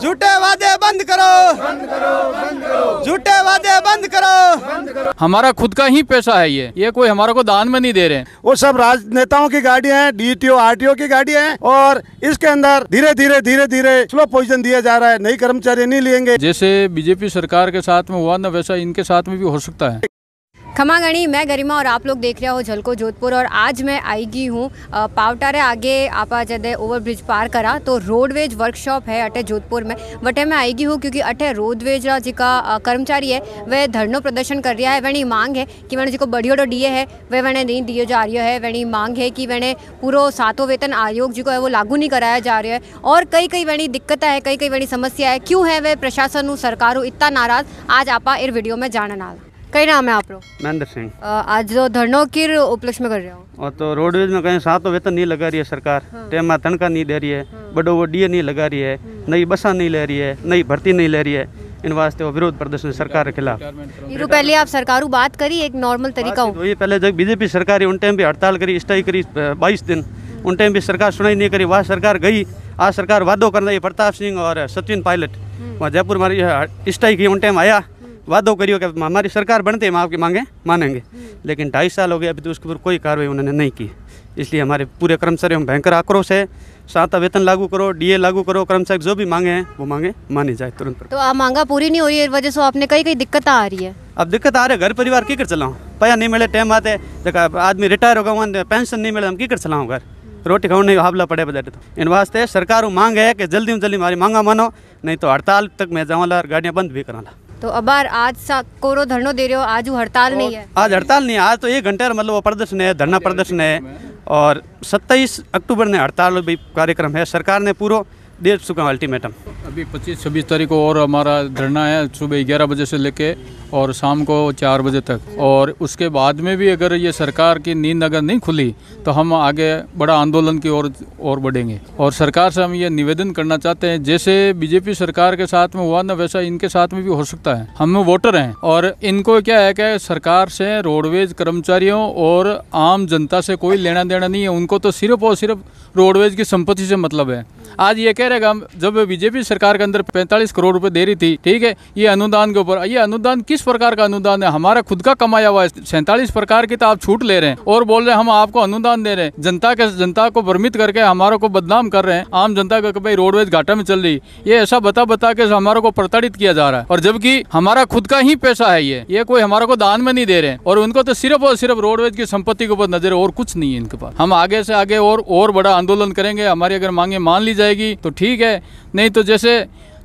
झूठे वादे बंद करो झूठे वादे बंद करो हमारा खुद का ही पैसा है ये ये कोई हमारा को दान में नहीं दे रहे वो सब राजनेताओं की गाड़ियाँ हैं डीटीओ आरटीओ की गाड़ियाँ हैं और इसके अंदर धीरे धीरे धीरे धीरे स्लो पोजिशन दिया जा रहा है नई कर्मचारी नहीं लेंगे जैसे बीजेपी सरकार के साथ में हुआ ना वैसा इनके साथ में भी हो सकता है खमा गणी मैं गरिमा और आप लोग देख रहे हो झलको जोधपुर और आज मैं आई गई हूँ पावटारे आगे आपा जदे ओवरब्रिज पार करा तो रोडवेज वर्कशॉप है अटे जोधपुर में वटे मैं आई गई हूँ क्योंकि अटे रोडवेज जी का कर्मचारी है वह धरनो प्रदर्शन कर रहा है वैनी मांग है कि वह जो बढ़ियो डीए है वह वने नहीं दिए जा रही है वैनी मांग है कि वैने पूरा सातों वेतन आयोग जी है वो लागू नहीं कराया जा रहा है और कई कई वणी दिक्कत है कई कई वैनी समस्या है क्यों है वह प्रशासन सरकारों इतना नाराज आज आप इस वीडियो में जानना कई नाम है आप लोग महेंद्र सिंह आज जो ધરણો की उपलक्ष्य में कर रहे हो तो रोडवेज में कहीं सातों तो वेतन नहीं लगा रही है सरकार हाँ। टेम में तनखा नहीं दे रही है हाँ। बड़ो वो डीए नहीं लगा रही है हाँ। नई बसा नहीं ले रही है नई भर्ती नहीं ले रही है इन वास्ते वो विरोध प्रदर्शन सरकार के खिलाफ पहले आप सरकारू बात करी एक नॉर्मल तरीका हो तो वही पहले जब बीजेपी सरकार उन टाइम भी हड़ताल करी स्ट्राइक करी बाईस दिन उन टाइम भी सरकार सुनाई नहीं करी वहाँ सरकार गई आज सरकार वादो करना प्रताप सिंह और सचिन पायलट वहाँ जयपुर हमारी स्ट्राइक उन टाइम आया वादो करियो कि हमारी सरकार बनते हम आपकी मांगे मानेंगे लेकिन ढाई साल हो गए अभी तो उसके ऊपर कोई कार्रवाई उन्होंने नहीं की इसलिए हमारे पूरे कर्मचारियों में भयंकर आक्रोश है सातवा वेतन लागू करो डीए लागू करो कर्मचारी जो भी मांगे हैं वो मांगे मानी जाए तुरंत तो आप मांगा पूरी नहीं हो रही है वजह से आपने कई कई दिक्कत आ रही है अब दिक्कत आ रही है घर परिवार की कर चलाऊँ पैसा नहीं मिले टाइम आते आदमी रिटायर होगा वहाँ पेंशन नहीं मिले हम की कर चलाऊँ घर रोटी खाऊ नहीं हावला पड़े बजट तो इन वास्ते सरकार मांग है कि जल्दी में जल्दी हमारी मांगा मानो नहीं तो हड़ताल तक मैं जाऊँगा गाड़ियाँ बंद भी कराला तो अबार आज सा कोरो धरनो दे रहे हो आज वो हड़ताल नहीं है आज हड़ताल नहीं आज तो एक घंटे मतलब प्रदर्शन है धरना प्रदर्शन है और 27 अक्टूबर ने हड़ताल भी कार्यक्रम है सरकार ने पूरा दे चुका हूँ अल्टीमेटम अभी पच्चीस छब्बीस तारीख को और हमारा धरना है सुबह ग्यारह बजे से लेके और शाम को चार बजे तक और उसके बाद में भी अगर ये सरकार की नींद अगर नहीं खुली तो हम आगे बड़ा आंदोलन की ओर और बढ़ेंगे और सरकार से हम ये निवेदन करना चाहते हैं जैसे बीजेपी सरकार के साथ में हुआ ना वैसा इनके साथ में भी हो सकता है हम वोटर हैं और इनको क्या है क्या सरकार से रोडवेज कर्मचारियों और आम जनता से कोई लेना देना नहीं है उनको तो सिर्फ और सिर्फ रोडवेज की संपत्ति से मतलब है आज ये क्या कह रहे हम जब बीजेपी सरकार के अंदर 45 करोड़ रुपए दे रही थी ठीक है ये अनुदान के ऊपर ये अनुदान किस प्रकार का अनुदान है हमारा खुद का कमाया हुआ है सैंतालीस प्रकार की तो आप छूट ले रहे हैं और बोल रहे हैं हम आपको अनुदान दे रहे हैं जनता के जनता को भ्रमित करके हमारे को बदनाम कर रहे हैं आम जनता का भाई रोडवेज घाटा में चल रही ये ऐसा बता बता के हमारे को प्रताड़ित किया जा रहा है और जबकि हमारा खुद का ही पैसा है ये ये कोई हमारे को दान में नहीं दे रहे हैं और उनको तो सिर्फ और सिर्फ रोडवेज की संपत्ति के ऊपर नजर और कुछ नहीं है इनके पास हम आगे से आगे और और बड़ा आंदोलन करेंगे हमारी अगर मांगे मान ली जाएगी तो ठीक है नहीं तो जैसे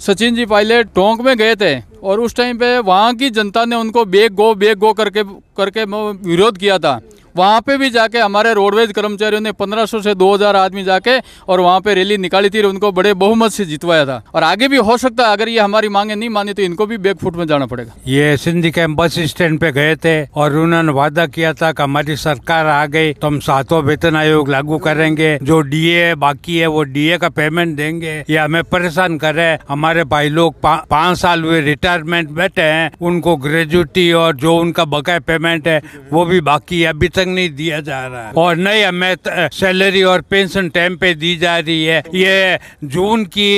सचिन जी पायलट टोंक में गए थे और उस टाइम पे वहाँ की जनता ने उनको बेग गो बेग गो करके करके विरोध किया था वहाँ पे भी जाके हमारे रोडवेज कर्मचारियों ने 1500 से 2000 आदमी जाके और वहाँ पे रैली निकाली थी और उनको बड़े बहुमत से जितवाया था और आगे भी हो सकता है अगर ये हमारी मांगे नहीं मानी तो इनको भी बैकफुट में जाना पड़ेगा ये सिंधी कैम्प बस स्टैंड पे गए थे और उन्होंने वादा किया था कि हमारी सरकार आ गई तो हम सातवा वेतन आयोग लागू करेंगे जो डीए बाकी है वो डीए का पेमेंट देंगे ये हमें परेशान करे हमारे भाई लोग पांच साल हुए रिटायरमेंट बैठे है उनको ग्रेजुटी और जो उनका बकाया पेमेंट है वो भी बाकी है अभी तक नहीं दिया जा रहा है और नई हमें सैलरी और पेंशन टाइम पे दी जा रही है ये जून की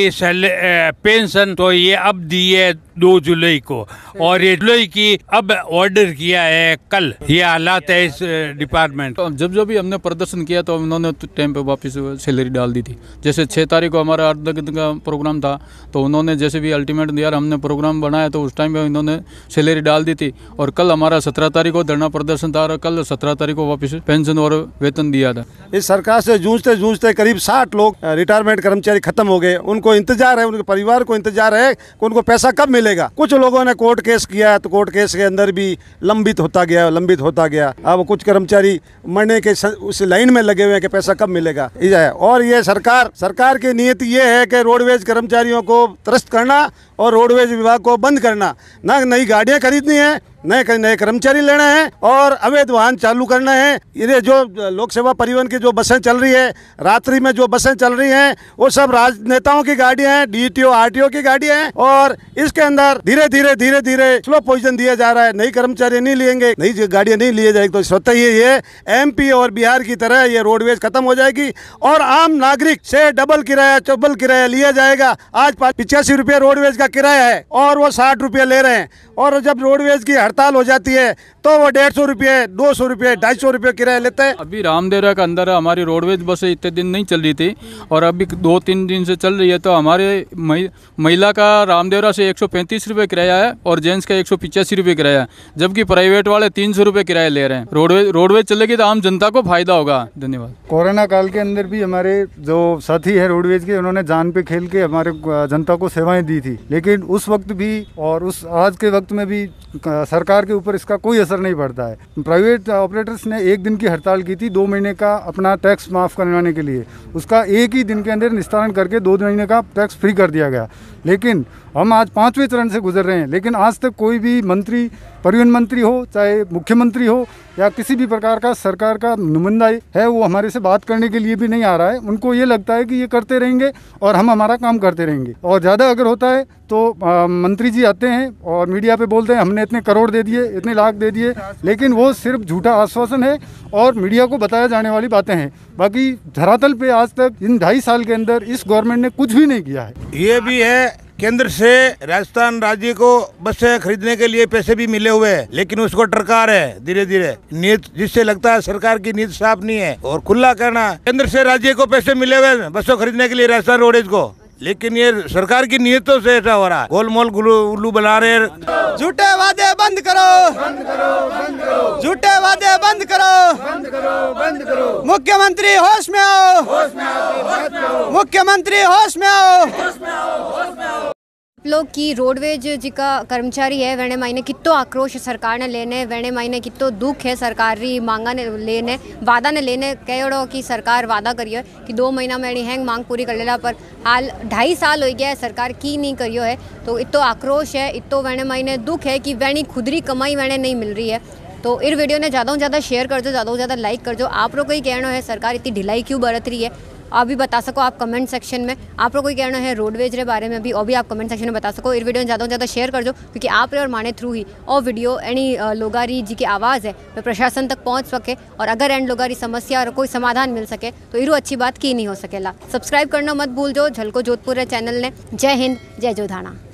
पेंशन तो ये अब दी है दो जुलाई को और ये जुलाई की अब ऑर्डर किया है कल ये हालात है इस डिपार्टमेंट तो जब भी हमने प्रदर्शन किया तो उन्होंने टाइम पे वापस सैलरी डाल दी थी जैसे छः तारीख को हमारा अर्धगत का प्रोग्राम था तो उन्होंने जैसे भी अल्टीमेट दिया हमने प्रोग्राम बनाया तो उस टाइम पर इन्होंने सैलरी डाल दी थी और कल हमारा सत्रह तारीख को धरना प्रदर्शन था और कल सत्रह तारीख को वापिस पेंशन और वेतन दिया था इस सरकार से जूझते जूझते करीब साठ लोग रिटायरमेंट कर्मचारी खत्म हो गए उनको इंतजार है उनके परिवार को इंतजार है उनको पैसा कब मिले मिलेगा कुछ लोगों ने कोर्ट केस किया तो कोर्ट केस के अंदर भी लंबित होता गया लंबित होता गया अब कुछ कर्मचारी मरने के उस लाइन में लगे हुए हैं कि पैसा कब मिलेगा और ये सरकार सरकार की नीयत ये है कि रोडवेज कर्मचारियों को त्रस्त करना और रोडवेज विभाग को बंद करना ना नई गाड़ियाँ खरीदनी है नए नए कर्मचारी लेना है और अवैध वाहन चालू करना है ये जो लोक सेवा परिवहन की जो बसें चल रही है रात्रि में जो बसें चल रही हैं वो सब राजनेताओं की गाड़ियां हैं डीटीओ आरटीओ की गाड़ियां हैं और इसके अंदर धीरे धीरे धीरे धीरे स्लो पोजिशन दिया जा रहा है नई कर्मचारी नहीं लेंगे नई गाड़ियां नहीं लिए जाएगी तो स्वतः ही ये एम और बिहार की तरह ये रोडवेज खत्म हो जाएगी और आम नागरिक से डबल किराया चौबल किराया लिया जाएगा आज पिचासी रुपया रोडवेज का किराया है और वो साठ रुपया ले रहे हैं और जब रोडवेज की हड़ताल हो जाती है तो वो डेढ़ सौ रुपये दो सौ रुपये ढाई सौ रुपये किराया लेते हैं अभी रामदेरा के अंदर हमारी रोडवेज बसें इतने दिन नहीं चल रही थी और अभी दो तीन दिन से चल रही है तो हमारे महिला का रामदेवरा से एक सौ किराया है और जेंट्स का एक सौ किराया है जबकि प्राइवेट वाले तीन सौ किराया ले रहे हैं रोडवेज रोडवेज चलेगी तो आम जनता को फायदा होगा धन्यवाद कोरोना काल के अंदर भी हमारे जो साथी है रोडवेज के उन्होंने जान पे खेल के हमारे जनता को सेवाएं दी थी लेकिन उस वक्त भी और उस आज के वक्त में भी सर सरकार के ऊपर इसका कोई असर नहीं पड़ता है प्राइवेट ऑपरेटर्स ने एक दिन की हड़ताल की थी दो महीने का अपना टैक्स माफ़ करवाने के लिए उसका एक ही दिन के अंदर निस्तारण करके दो महीने का टैक्स फ्री कर दिया गया लेकिन हम आज पाँचवें चरण से गुजर रहे हैं लेकिन आज तक कोई भी मंत्री परिवहन मंत्री हो चाहे मुख्यमंत्री हो या किसी भी प्रकार का सरकार का नुमाइंदा है वो हमारे से बात करने के लिए भी नहीं आ रहा है उनको ये लगता है कि ये करते रहेंगे और हम हमारा काम करते रहेंगे और ज़्यादा अगर होता है तो आ, मंत्री जी आते हैं और मीडिया पे बोलते हैं हमने इतने करोड़ दे दिए इतने लाख दे दिए लेकिन वो सिर्फ झूठा आश्वासन है और मीडिया को बताया जाने वाली बातें हैं बाकी धरातल पर आज तक इन ढाई साल के अंदर इस गवर्नमेंट ने कुछ भी नहीं किया है ये भी है केंद्र से राजस्थान राज्य को बसे खरीदने के लिए पैसे भी मिले हुए हैं लेकिन उसको टरकार है धीरे धीरे नीत जिससे लगता है सरकार की नीति साफ नहीं है और खुला कहना केंद्र से राज्य को पैसे मिले हुए बसों खरीदने के लिए राजस्थान रोडेज को लेकिन ये सरकार की नीयतों तो से ऐसा हो रहा है गोल मोल उल्लू बना रहे झूठे वादे बंद करो झूठे वादे बंद करो बंद करो मुख्यमंत्री होश में आओ मुख्यमंत्री होश में आओ लोग की रोडवेज जिका कर्मचारी है वेणे मायने कितो आक्रोश सरकार ने लेने वेणे मायने कितो दुख है सरकारी मांगा ने लेने वादा ने लेने कह कहोड़ो कि सरकार वादा करियो कि दो महीना में हैंग मांग पूरी कर लेला पर हाल ढाई साल हो गया है सरकार की नहीं करियो है तो इतो आक्रोश है इतो वेणे मायने दुख है कि वैणी खुदरी कमाई वेणे नहीं मिल रही है तो इस वीडियो ने ज़्यादा से ज़्यादा शेयर कर दो ज़्यादा से ज़्यादा लाइक कर दो आप लोग को ही कहना है सरकार इतनी ढिलाई क्यों बरत रही है आप भी बता सको आप कमेंट सेक्शन में आप लोग कोई कहना है रोडवेज के बारे में भी और भी आप कमेंट सेक्शन में बता सको इस वीडियो ज़्यादा से ज़्यादा शेयर कर दो क्योंकि आप रे और माने थ्रू ही और वीडियो एनी लोगारी जी की आवाज़ है वह प्रशासन तक पहुँच सके और अगर एंड लोगारी समस्या और कोई समाधान मिल सके तो इरू अच्छी बात की नहीं हो सकेला सब्सक्राइब करना मत भूल जो झलको जोधपुर है चैनल ने जय हिंद जय जोधाना